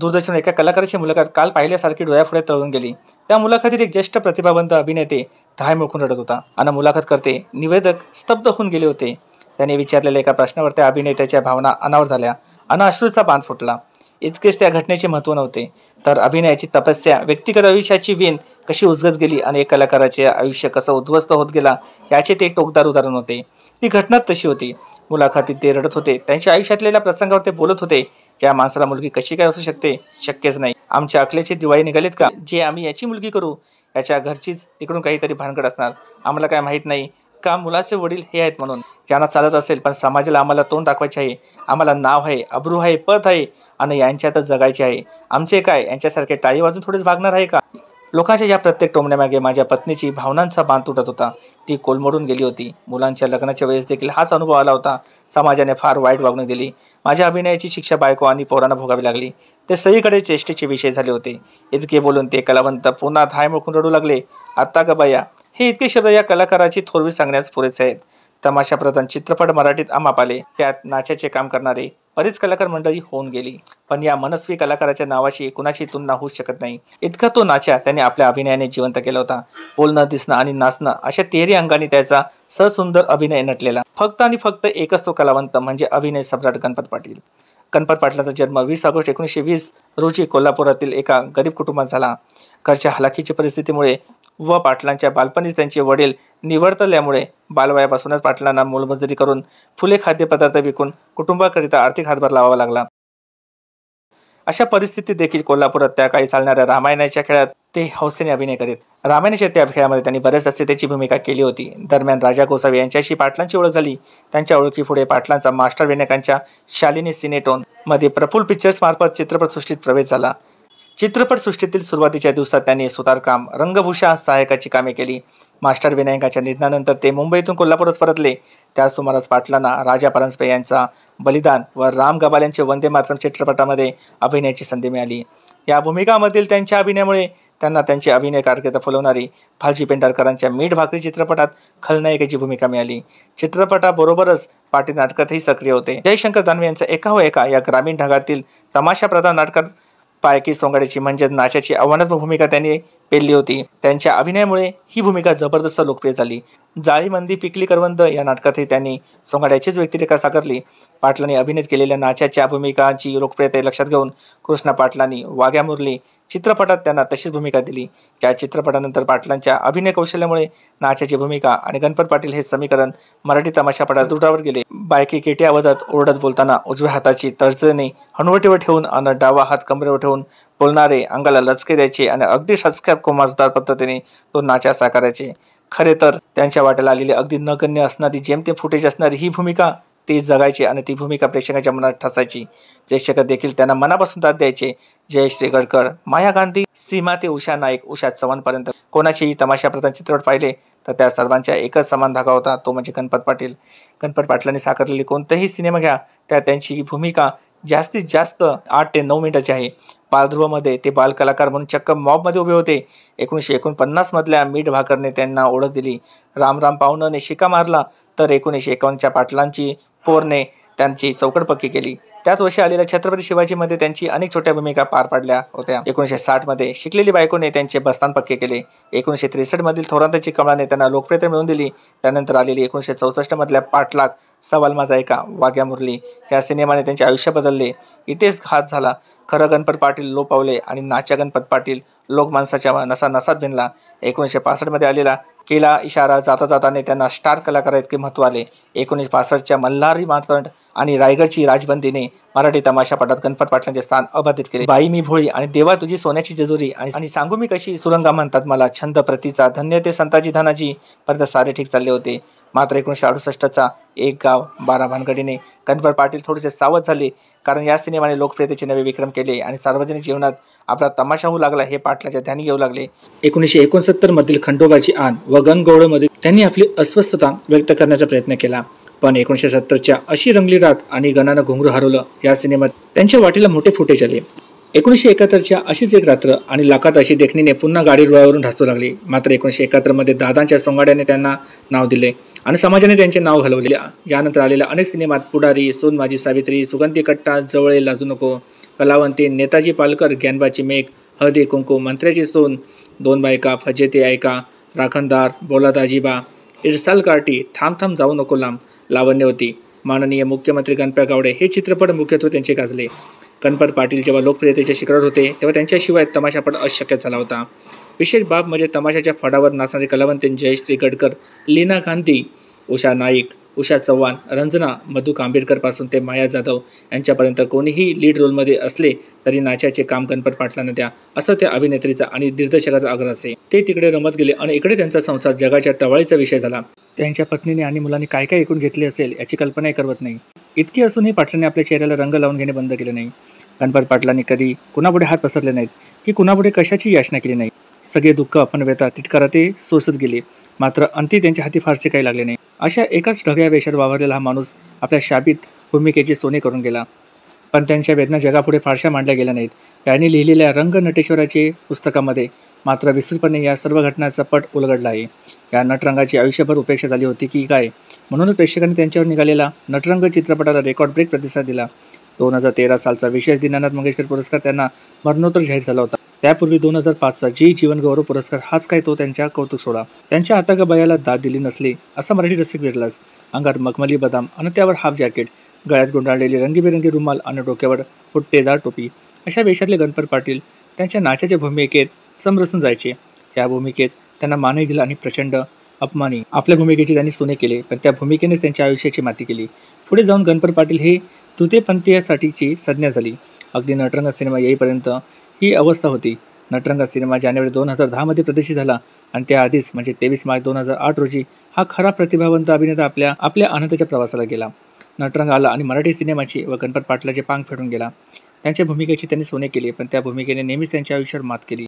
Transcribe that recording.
दूरदर्शन एका कलाकाराची मुलाखत काल पाहिल्यासारखी डोळ्यापुढे तळून गेली त्या मुलाखतीत एक ज्येष्ठ प्रतिभावंत अभिनेते धाय मिळकून रडत होता आणि मुलाखत करते निवेदक स्तब्ध होऊन गेले होते त्याने विचारलेल्या एका प्रश्नावर त्या अभिनेत्याच्या भावना अनावर झाल्या आणि अश्रूचा बांध फुटला इतकेच त्या घटनेचे महत्त्व नव्हते तर अभिनयाची तपस्या व्यक्तिगत आयुष्याची विण कशी उजगत गेली आणि एक कलाकाराचे आयुष्य कसं उद्ध्वस्त होत गेला याचे ते टोकदार उदाहरण होते ती घटना तशी होती मुलाखतीत ते रडत होते त्यांच्या आयुष्यातलेल्या प्रसंगावर ते बोलत होते या माणसाला मुलगी कशी काय असू शकते शक्यच नाही आमच्या अकलेची दिवाळी निघालेत का जे आम्ही याची मुलगी करू याच्या घरचीच तिकडून काहीतरी भानगड असणार आम्हाला काय माहीत नाही का मुलाचे वडील हे आहेत म्हणून ज्यांना चालत असेल पण समाजाला आम्हाला तोंड दाखवायचे आहे आम्हाला नाव आहे अब्रू आहे पद आहे आणि यांच्यातच जगायचे आहे आमचे काय यांच्यासारखे टाळी वाजून थोडेच भागणार आहे का लोकांच्या या प्रत्येक टोमण्यामागे माझ्या पत्नीची भावनांचा बांध तुटत होता ती कोलमडून गेली होती मुलांच्या लग्नाच्या वेळेस देखील हाच अनुभव आला होता समाजाने फार वाईट वागणूक दिली माझ्या अभिनयाची शिक्षा बायको आणि पोरांना भोगावी लागली ते सईकडे चेष्टेचे विषय झाले होते इतके बोलून ते कलावंत पुन्हा धाय मोकून रडू लागले आत्ता गबाया हे इतके शब्द या कलाकाराची थोरवी सांगण्यास पुरेसे आहेत प्रधान चित्रपट मराठीत आमाप आले त्यात नाचाचे काम करणारे बरीच कलाकार मंडळी होऊन गेली पण या मनस्वी कलाकाराच्या नावाशी कुणाशी तुलना होऊ शकत नाही इतका तो नाचा त्याने आपल्या अभिनयाने जिवंत केला होता बोलणं दिसणं आणि नाचणं अशा तेरी अंगाने त्याचा ससुंदर अभिनय नटलेला फक्त आणि फक्त एकच तो कलावंत म्हणजे अभिनय सम्राट गणपत पाटील गणपत पाटलांचा जन्म वीस ऑगस्ट एकोणीसशे वीस रोजी कोल्हापुरातील एका गरीब कुटुंबात झाला घरच्या हलाखीची परिस्थितीमुळे व पाटलांच्या बालपणीच त्यांचे वडील निवडतल्यामुळे बालवयापासूनच पाटलांना मोलमजुरी करून फुले खाद्यपदार्थ विकून कुटुंबाकरिता आर्थिक हातभार लावावा लागला अशा परिस्थितीत देखील कोल्हापुरात त्या काही चालणाऱ्या रामायणाच्या खेळात ते हौसेने अभिनय करीत रामायण शेट्टी अभिनयामध्ये त्यांनी बऱ्याच त्याची भूमिका केली होती दरम्यान राजा गोसावी यांच्याशी पाटलांची ओळख झाली त्यांच्या ओळखीपुढे पाटलांचा मास्टर विनायकांच्या शालिनी सिनेटोन मध्ये प्रफुल पिक्चर्स मार्फत चित्रपटसृष्टीत प्रवेश झाला चित्रपटसृष्टीतील सुरुवातीच्या दिवसात त्यांनी सुतारकाम रंगभूषा सहायकाची कामे केली मास्टर विनायकाच्या निधनानंतर ते मुंबईतून कोल्हापूरच परतले त्या सुमारास पाटलांना राजा परांजपे यांचा बलिदान व राम गबाल यांचे वंदे मातरम चित्रपटामध्ये अभिनयाची संधी मिळाली या भूमिकामधील त्यांच्या अभिनयामुळे त्यांना त्यांची अभिनय कारकीर्द फुलवणारी फालजी पेंढारकरांच्या मीठ भाकरी चित्रपटात खलनायकाची भूमिका मिळाली चित्रपटाबरोबरच पाटील नाटकातही सक्रिय होते जयशंकर दानवे यांचा एका हो एका या ग्रामीण भागातील तमाशा प्रधान नाटकात पायकी सोंगाड्याची म्हणजेच नाशाची आव्हानात्मक भूमिका त्यांनी पेलली होती त्यांच्या अभिनयामुळे ही भूमिका जबरदस्त लोकप्रिय झाली जाळीमंदी पिकली करवंद या नाटकातही त्यांनी सोंगाड्याचीच व्यक्तिरेखा साकारली पाटलांनी अभिनय केलेल्या नाचाच्या भूमिकांची लोकप्रियता लक्षात घेऊन कृष्णा पाटलांनी वाघ्या मुरली चित्रपटात त्यांना तशीच भूमिका दिली त्या चित्रपटानंतर पाटलांच्या अभिनय कौशल्यामुळे नाचाची भूमिका आणि गणपत पाटील हे समीकरण मराठी तमाशापटात दुटावर गेले बायकी केटी आवाजात ओरडत बोलताना उजव्या हाताची तर्जनी हनुवटीवर ठेवून अन डावा हात कमरेवर ठेवून बोलणारे अंगाला लचके द्यायचे आणि अगदी ठचक्यात कोमाजदार पद्धतीने तो नाचा साकारायचे खरे तर त्यांच्या वाट्याला आलेली अगदी नगण्य असणारी जेमते फुटेज असणारी ही भूमिका ते जगायचे आणि ती भूमिका प्रेक्षकांच्या मनात ठसायची प्रेक्षक देखील त्यांना मनापासून दाद द्यायचे जयेश गडकर माया गांधी सीमा ते उषा नाईक उषा चव्हाण पर्यंत कोणाचेही तमाशा प्रधान चित्रपट पाहिले तर त्या सर्वांचा एकच समान धागा होता तो म्हणजे गणपत पाटील गणपत पाटलांनी साकारलेले कोणतेही सिनेमा घ्या त्या त्यांची भूमिका जास्तीत जास्त आठ ते नऊ मिनिटाची आहे बालध्रुवामध्ये ते बालकलाकार म्हणून चक्क मॉबमध्ये उभे होते एकोणीसशे मधल्या मीठ भाकरने त्यांना ओळख दिली रामराम पाहुणने शिका मारला तर एकोणीसशे एकावन्नच्या पाटलांची फोरने त्यांची चौकट पक्की केली त्याच वर्षी आलेल्या छत्रपती शिवाजी मध्ये त्यांची अनेक छोट्या भूमिका पार पाडल्या होत्या एकोणीशे साठ मध्ये शिकलेली बायकोने त्यांचे बस्तान पक्के केले एकोणीशे त्रेसष्ट मधील थोरांताची कमळाने त्यांना लोकप्रियता मिळवून दिली त्यानंतर आलेली एकोणीशे चौसष्ट मधल्या पाठलाग सवाल माझा एका वाघ्या मुरली या सिनेमाने त्यांचे आयुष्य बदलले इथेच घात झाला खरं गणपत पाटील लोपावले आणि नाच्या गणपत पाटील लोकमानसाच्या नसा नसात भिनला एकोणीसशे पासष्टमध्ये आलेला केला इशारा जाता जाता नेत्यांना स्टार कलाकार इतके महत्व आले एकोणीस पासष्टच्या मल्हारी मातंड आणि रायगडची राजबंदीने मराठी तमाशापटात गणपत पाटलांचे स्थान अबाधित केले बाई मी भोळी आणि देवा तुझी सोन्याची जेजुरी आणि सांगू मी कशी सुरंगा म्हणतात मला छंद प्रतीचा धन्य ते संताजी धनाजी परत सारे ठीक चालले होते मात्र एकोणीसशे अडुसष्टचा एक गाव बारा भानगडीने पाटील थोडेसे सावध झाले कारण या सिनेमाने लोकप्रियतेचे नवे विक्रम केले आणि सार्वजनिक जीवनात आपला तमाशा होऊ लागला हे पाटलाच्या ध्यानी येऊ लागले एकोणीसशे एकोणसत्तर मधील खंडोबाची आण व मध्ये त्यांनी आपली अस्वस्थता व्यक्त करण्याचा प्रयत्न केला पण एकोणीसशे सत्तरच्या अशी रंगली रात आणि गणानं घुंगरू हरवलं या सिनेमात त्यांच्या वाटेला मोठे फुटेज आले एकोणीसशे एकाहत्तरच्या अशीच एक रात्र आणि लाखात अशी देखणीने पुन्हा गाडी रुळावरून ढासू लागली मात्र एकोणीसशे एकाहत्तरमध्ये दादांच्या सोंगाड्याने त्यांना नाव दिले आणि समाजाने त्यांचे नाव घालवले यानंतर आलेल्या अनेक सिनेमात पुढारी माझी सावित्री सुगंधी कट्टा जवळे लाजू नको कलावंती नेताजी पालकर ज्ञानबाची मेघ हळदी कुंकू मंत्र्याची सोन दोन बायका फजेते ऐका राखणदार बोला दाजीबा इरसाल कार्टी थांब थांब जाऊ नको लांब लावण्य होती माननीय मुख्यमंत्री गणप्या गावडे हे चित्रपट मुख्यत्वे त्यांचे गाजले गणपत पाटील जेव्हा लोकप्रियतेच्या शिखरावर होते तेव्हा त्यांच्याशिवाय तमाशा पण अशक्य झाला होता विशेष बाब म्हणजे तमाशाच्या फडावर नाचणारे कलावंत जयश्री गडकर लीना गांधी उषा नाईक उषा चव्हाण रंजना मधू कांबीरकरपासून ते माया जाधव यांच्यापर्यंत कोणीही लीड रोलमध्ये असले तरी नाचाचे काम गणपत पाटलांना द्या असं त्या अभिनेत्रीचा आणि दिग्दर्शकाचा आग्रह असे ते तिकडे रमत गेले आणि इकडे त्यांचा संसार जगाच्या टवाळीचा विषय झाला त्यांच्या पत्नीने आणि मुलांनी काय काय ऐकून घेतले असेल याची कल्पनाही करवत नाही इतकी असूनही पाटलांनी आपल्या चेहऱ्याला रंग लावून घेणे बंद केले नाही गणपत पाटलांनी कधी कुणापुढे हात पसरले नाहीत की कुणापुढे कशाची याचना केली नाही सगळे दुःख आपण व्यता तिटकारा ते सोसत गेले मात्र अंती त्यांच्या हाती फारसे काही लागले नाही अशा एकाच ढग्या वेशात वावरलेला हा माणूस आपल्या शाबित भूमिकेचे सोने करून गेला पण त्यांच्या वेदना जगापुढे फारशा मांडल्या गेल्या नाहीत त्यांनी लिहिलेल्या रंग नटेश्वराचे पुस्तकामध्ये मात्र विस्तृतपणे या सर्व घटनांचा पट उलगडला आहे या नटरंगाची आयुष्यभर उपेक्षा झाली होती की काय म्हणून प्रेक्षकांनी त्यांच्यावर निघालेला नटरंग चित्रपटाला रेकॉर्ड ब्रेक प्रतिसाद दिला दोन हजार तेरा सालचा विशेष दीनानाथ मंगेशकर पुरस्कार त्यांना मरणोत्तर जाहीर झाला होता त्यापूर्वी दोन हजार पाचचा जी जीवनगौरव पुरस्कार हाच काय तो त्यांच्या कौतुक सोडा त्यांच्या गबायाला दाद दिली नसली असा मराठी रसिक विरलाच अंगात मखमली बदाम आणि त्यावर हाफ जॅकेट गळ्यात गुंडाळलेली रंगीबेरंगी रुमाल आणि डोक्यावर फुट्टेदार टोपी अशा वेशातले गणपत पाटील त्यांच्या नाचाच्या भूमिकेत समरसून जायचे त्या भूमिकेत त्यांना मानही दिला आणि प्रचंड अपमानी आपल्या भूमिकेचे त्यांनी सोने केले पण त्या भूमिकेनेच त्यांच्या आयुष्याची माती केली पुढे जाऊन गणपत पाटील हे तृतीयपंथीयासाठीची संज्ञा झाली अगदी नटरंग सिनेमा येईपर्यंत ही अवस्था होती नटरंग सिनेमा जानेवारी दोन हजार दहामध्ये प्रदर्शित झाला आणि त्याआधीच म्हणजे तेवीस मार्च दोन हजार आठ रोजी हा खरा प्रतिभावंत अभिनेता आपल्या आपल्या आनंदाच्या प्रवासाला गेला नटरंग आला आणि मराठी सिनेमाची व गणपत पाटलाचे पांग फेडून गेला त्यांच्या भूमिकेची त्यांनी सोने केले पण त्या भूमिकेने नेहमीच त्यांच्या आयुष्यावर मात केली